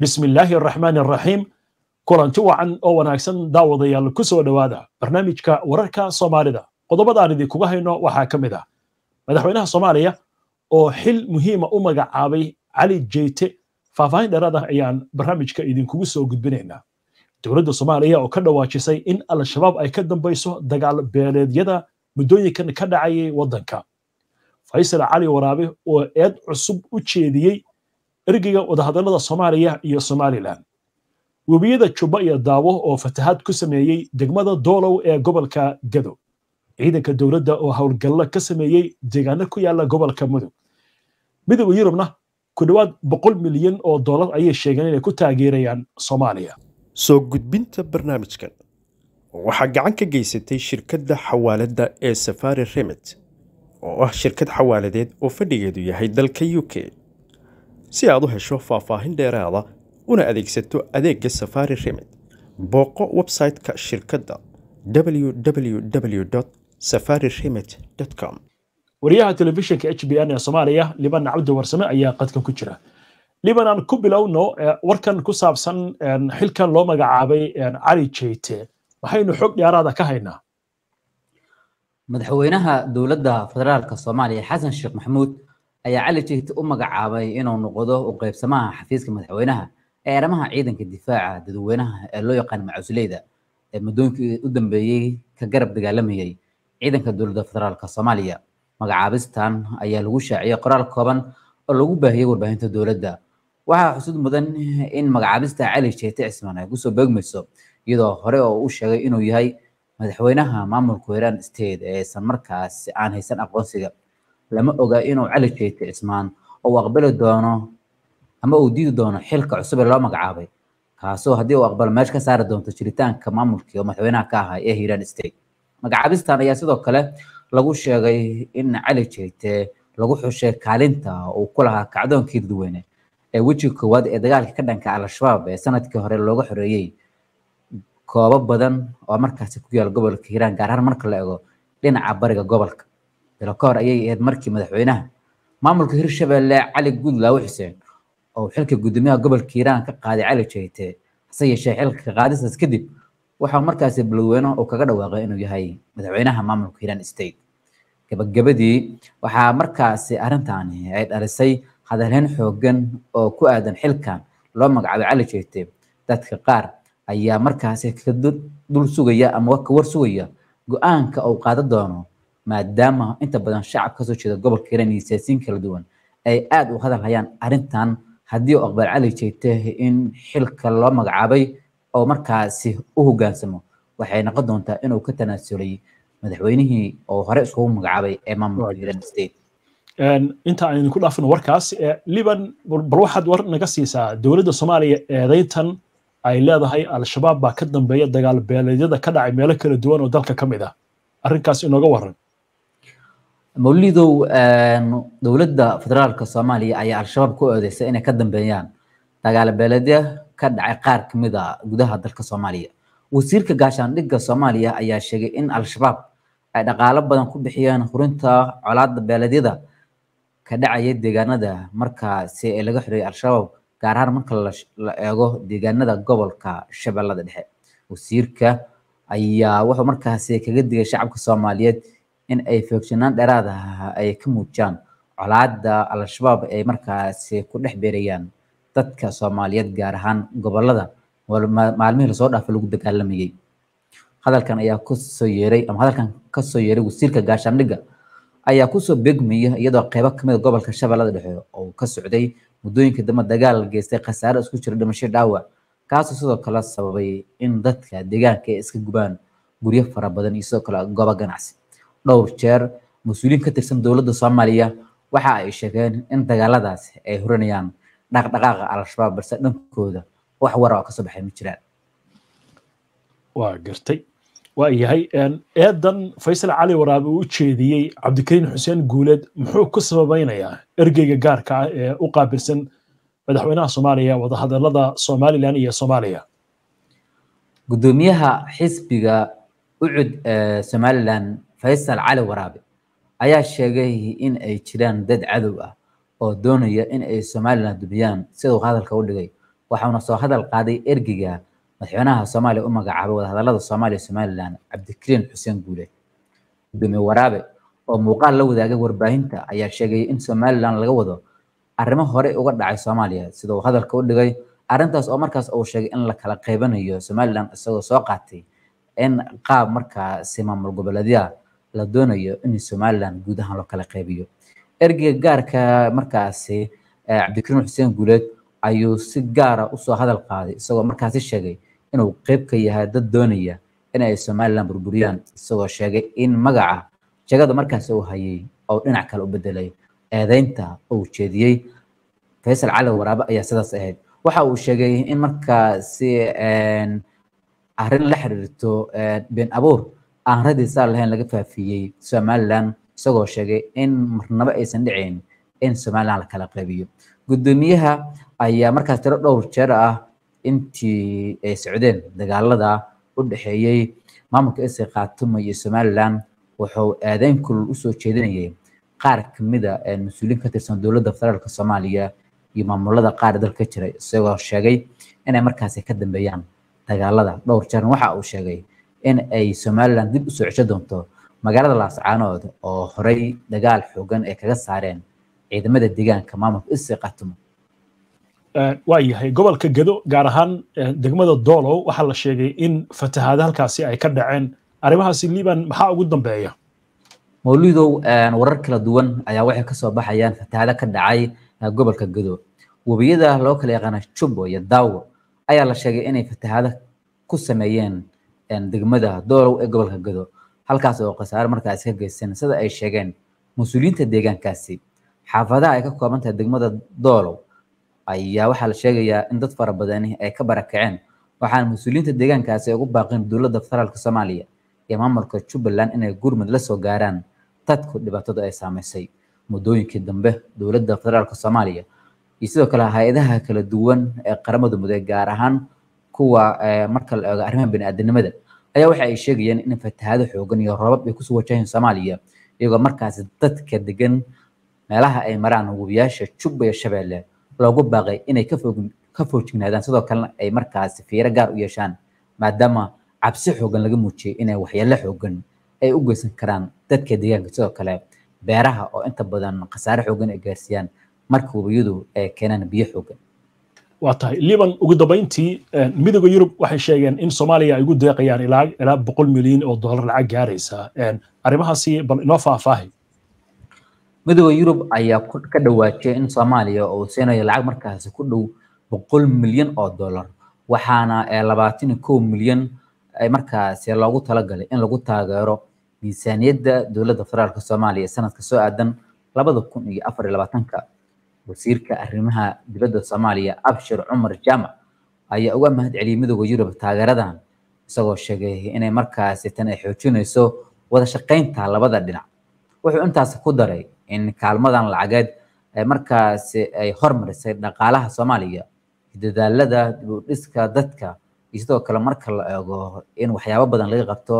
bismi illaahi araxmaani araxiim kulanti wacan oo wanaagsan daawadayaal ku soo dhowaada barnaamijka wararka soomaalida qodobada aan idinkuga hayno waxaa ka mid ah madaxweynaha soomaaliya oo xil muhiima u magacaabay cali jeyte faahfaahin dheeraad ah ayaan barnaamijka idinkugu soo gudbinaynaa dowladda soomaaliya oo ka dhawaajisay in al-shabaab ay ka dambayso dagaal beeleedyada muddooyinkan ka dhacayay waddanka faysal cali waraabe oo eed cusub u jeediyey ergeyga wadahadallada soomaaliya iyo somalilan webiyada jubba iyo daawo oo fatahaad ku sameeyey degmada doolow ee gobolka gadow ciidanka dowladda oo howlgallo ka sameeyey deegaano ku yaalla gobolka mudug midooda yurubna ku dhawaad boqol milyan oo doolar ayay sheegeen inay ku taageerayaan soomaaliya soo gudbinta barnaamijkan waxaa gacan ka geysatay shirkadda xawaaladda ee safari remet oo ah shirkad xawaaladeed oo fadhigeedu yahay dalka u k si aad u hesho faahfaahin dheeraada una adeegsato adeega safaari remit booqo website-ka shirkadda www safari remit com wariyaha telefishinka h b n ee soomaaliya liban cabdi warsame ayaa qadkan ku jira libanan ku bilowno warkan ku saabsan xilkan loo magacaabay cali jeyte maxaynu xog dheeraada ka haynaa madaxweynaha dowladda federaalk soomaaliya xasan sheekh maxamuud ayaa cali jiht u magacaabay inuu noqdo u qeybsamaha xafiiska madaxweynaha ee arrimaha ciidanka difaaca dadweynaha ee loo yaqaan macusuleyda ee muddooyinkii u dambeeyey ka garab dagaalamayay ciidanka dowladda federaalka soomaaliya magacaabistan ayaa lagu shaaciyay qoraal kooban oo lagu baahiyey warbaahinta dowladda waxaa xusud mudan in magacaabista cali jeete cismaan ay kusoo beegmayso iyadoo hore oo u sheegay inuu yahay madaxweynaha maamulka hiiraan state ee aysan markaas aan haysan aqoonsiga lama ogaa inuu cali jeete ismaan oo aqbali doono ama uu diidi doono xilka cusub ee loo magacaabay kaasoo haddii uu aqbalo meesha ka saari doonto jiritaanka maamulkii oo madaxweynaha ka ahaa ee hiiran state magacaabistan ayaa sidoo kale lagu sheegay in cali jeete lagu xushay kaalinta uu ku lahaa kacdoonkii dadweyne ee wejiga koowaad ee dagaalka ka dhanka al-shabaab ee sanadkii hore looga xoreeyey koobo badan oo markaasi ku yaal gobolka hiiraan gaar ahaan marka la ego dhinaca bariga gobolka tiro ka hor ayay ahayd markii madaxweynaha maamulka hirshabelle cali gudlaw xuseen oo uu xilka guddoomiyaha gobolka hiiraan ka qaaday cali jayte hase yeeshee xilka qaadistaas kadib waxaa markaasi balweyno uu kaga dhawaaqay inuu yahay madaxweynaha maamulka hiiraan state gabagabadii waxaa markaasi arrintaani ay dhalisay hadalhayn xoogan oo ku aadan xilkan loo magacaabay cali jayte dadka qaar ayaa markaasi ka dul sugaya ama ka war sugaya go-aanka uu qaadan doono maadaama inta badan shacab kasoo jeeda gobolka hiiraan iyo siyaasiyiin kala duwan ay aada u hadal hayaan arrintan haddii oo aqbaal cali jeegta in xilka loo magacaabay oo markaasi u hoggaansamo waxay noqon doontaa inuu ka tanaasulay madaxweynihii oo hore iskugu magacaabay ee maamulka hiiraan state inta aan idinku dhaafno warkaas liban bal waxaad war naga siisaa dowladda soomaaliya eedayntan ay leedahay al-shabaab baa ka dambeeya dagaal beeleedyada ka dhacay meelo kala duwan oo dalka ka mid ah arrinkaas inooga waran mawlidow dowladda federaalka soomaaliya ayaa al-shabaab ku oodeysay inay ka dambeeyaan dagaal beeleedya ka dhacay qaar kamid a gudaha dalka soomaaliya wasiirka gaashaandhigga soomaaliya ayaa sheegay in al-shabaab ay dhaqaalo badan ku bixiyeen hurinta colaada beeleedyada ka dhacaya deegaanada markaasi ee laga xoreeyay al-shabaab gaar ahaan marka la eego deegaanada gobolka shabeellada dhexe wasiirka ayaa wuxuu markaasi kaga digay shacabka soomaaliyeed in ay foogsanaan dheeraad ah ay ka muujaan colaadda al-shabaab ay markaasi ku dhex beerayaan dadka soomaaliyeed gaar ahaan gobolada maalmihii lasoo dhaafay lagu dagaalamayay hadalkan ayaa kusoo yeeray ama hadalkan kasoo yeeray wasiirka gaashaandhigga ayaa kusoo begmaya iyadoo qeybo kamid a ah gobolka shabeellada dhexe oo ka socday muddooyinka dambe dagaal geystay khasaaro isku jira dhimasho dhaawac kaasoo sidoo kale sababay in dadka deegaanka ay iska gubaan guryo fara badan iyo sidoo kale goobo ganacsi dhowr jeer mas uuliin ka tirsan dowladda soomaaliya waxa ay sheegeen in dagaaladaasi ay hurinayaan dhaqdhaqaaqa al-shabaab balse dhankooda wax wara oo kasoo baxay ma jiraan waa gartay waa yahay eedan faysal cali waraabe uu jeediyey cabdikariin xuseen guuleed muxuu ku sababaynayaa ergeyga gaarka ah ee u qaabilsan madaxweynaha soomaaliya wadahadalada somalilan iyo soomaaliya gudoomiyaha xisbiga ucud somalilan faysal cali waraabe ayaa sheegay in ay jiraan dad cadow ah oo doonaya in ay somalilan dumiyaan siduu hadalka u dhigay waxauna soo hadal qaaday ergiga madaxweynaha soomaaliya u magacaabay wadahadalada soomaaliya somalilan cabdikariin xuseen guule gudoomiye waraabe oo muuqaal la wadaagay warbaahinta ayaa sheegay in somalilan laga wado arrimo hore uga dhacay soomaaliya sida hadalka u dhigay arrintaas oo markaas uu sheegay in la kala qaybanayo somalilan isagoo soo qaatay in qaab markaa sima goboleedyaa la doonayo in somalilan guud ahaan loo kala qaybiyo ergeyga gaarka markaasi cabdikariim eh, xuseen guuleed ayuu si gaara ah usoo hadal qaaday isagoo markaasi sheegay inuu qeyb ka yahay dad doonaya in ay somalilan burburiyaan isagoo sheegay in magaca jagada markaasi uu hayay oo dhinac kale u bedelay eedaynta uu jeediyey faysal cali waraabe ayaa sidaas ahayd waxa uu sheegay in markaasi eh, arrin la xiriirto eh, been abuur aan radii saar lahayn laga faafiyey somalilan isagoo sheegay in marnabo aysan dhacayn in somalilan la kala qaybiyo guddoomiyaha ayaa markaas tiro dhowr jeer ah intii ay socdeen dagaalada u dhexeeyey maamulka isay khaatuma iyo somalilan wuxuu aadeyn kulul usoo jeedinayay qaar kamida ah, eh, mas-uuliyiin ka tirsan dowladda federaalka soomaaliya iyo maamulada qaar dalka jiray isagoo sheegay inay markaasi ka dambeeyaan dagaalada dhowr jeerna waxa uu sheegay in ay somalilan dib usoo cesho doonto magaalada laascaanood oo horey dagaal xoogan ay kaga saareen ciidamada deegaanka maamulka isii qatumo waa yahay gobolka gedo gaar ahaan degmada doolow waxaa la sheegay in fatahaada halkaasi ay ka dhaceen arrimahaasi liban maxaa ugu dambeeya mawlidow warar kala duwan ayaa waxay kasoo baxayaan fatahaada ka dhacay gobolka gedo webiyada loo kala yaqaana jubo iyo dawo ayaa la sheegay inay fatahaada ku sameeyeen degmada doolow ee gobolka gado halkaas oo khasaare markaa iska geysan sida ay sheegeen mas-uuliyiinta deegaankaasi xaafadaha ay ka koobantahay degmada doolow ayaa waxaa la sheegayaa in dad fara badani ay ka barakaceen waxaana mas-uuliyiinta deegaankaasi ugu baaqeen dowladda federaalka soomaaliya iyo maamulka jubbaland inay gurmud la soo gaaraan dadku dhibaatadu ay saameysay muddooyinkii dambe dowladda federaalka soomaaliya iyo sidoo kale hay-adaha kala duwan ee qaramada muday gaar ahaan kuwa eh, marka la eego arrimaha biniaadanimada ayaa waxa ay sheegayeen in fatahaado xoogan iyo roobab ay kusoo wajaheen soomaaliya iyagoo markaasi dadka degan meelaha ay maraan webiyaasha juba iyo shabeelle loogu baaqay inay ka foojignaadaan sidoo kalena ay markaasi fiiro gaar u yeeshaan maadaama cabsi xoogan laga muujiyey inay waxyeelo xoogan ay u geysan karaan dadka deegaanka sidoo kale beeraha oo inta badan khasaare xoogan ay gaarsiiyaan marka webiyadu ay keenaan biyo xoogan waa tahay liban ugu dambayntii eh, midooda yurub waxay sheegeen in soomaaliya ay ugu deeqayaan ilaa boqol milyan oo dollar lacag gaaraysa eh, arrimahaasi bal inoo faahfaahay midooda yurub ayaa ka dhawaajiyay in soomaaliya uu siinayo lacag markaasi ku dhow boqol milyan oo dollar waxaana eh, labaatan iyo kow milyan markaasi loogu talagalay in lagu taageero miisaaniyadda dowladda federaalka soomaaliya sanadka soo aadan labada kun iyo afar iyo labaatanka wasiirka arrimaha dibadda soomaaliya abshir cumar jaamac ayaa uga mahad celiyay midooda yurub taageeradan isagoo sheegay inay markaasi tan ay xoojinayso wada shaqaynta labada dhinac wuxuu intaas ku daray in kaalmadan lacageed markaasi ay hormarisay dhaqaalaha soomaaliya dadaalada dib u dadka iyo sidoo kale marka la eego in waxyaabo badan laga qabto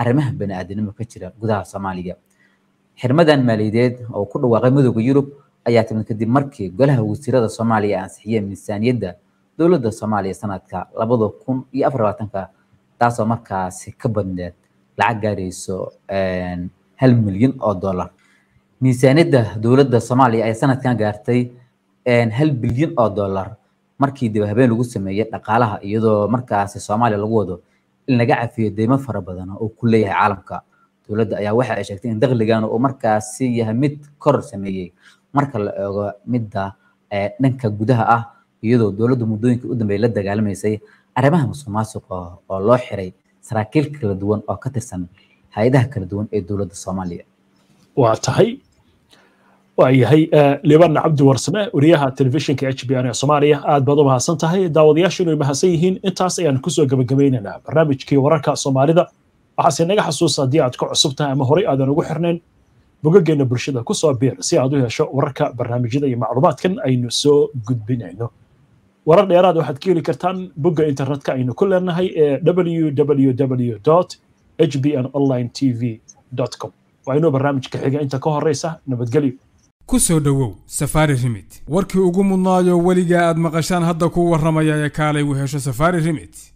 arrimaha bani aadanimo ka jira gudaha soomaaliya xirmadan maaliyadeed oo ku dhawaaqay midooda yurub ayaa timid kadib markii golaha wasiirada soomaaliya ansixiyey miisaaniyadda dowladda soomaaliya sanadka labada kun iyo afar labaatanka taasoo markaasi ka badneed lacag gaarayso hal milyan oo dollar miisaaniyadda dowladda soomaaliya ayaa sanadkan gaartay hal bilyan oo dollar markii dib habeen lagu sameeyey dhaqaalaha iyadoo markaasi soomaaliya lagu wado in laga cafiyo deymo fara badan oo ku leeyahay caalamka dowladda ayaa waxa ay sheegtay in dakhligan uu markaasi yahay mid kor sameeyey marka la eego midda eh, dhanka gudaha ah iyadoo dowladda muddooyinkii u dambeeyay la dagaalamaysay arrimaha musuq maasuqa oo loo xiray saraakiil kala duwan oo ka tirsan hay-adaha kala duwan ee dowladda soomaaliya waa tahay waa yahay eh, liban cabdi warsame wariyaha telefishinka h b r ee soomaaliya aad baad u mahadsan tahay daawadayaashu inay mahadsan yihiin intaas ayaan kusoo gabagabeynaynaa barnaamijkii wararka soomaalida waxaase naga xasuusa haddii aad ku cusubtahay ama horey aadan ugu xirnayn bogaggeenna bulshada kusoo biir si aad u hesho wararka barnaamijyada iyo macluumaadkan aynu soo gudbinayno warar dheeraad waxaad ka heli kartaan bogga internetka aynu ku leenahay ee w w www h b n online t v com waa inuu barnaamijka xiga inta ka horraysa nabadgelyo ku soo dhowow safaari rimit warkii ugu mudnaayo weligaa aad maqashaan hadda ku warramaya ee kaalay uu hesho safari rimit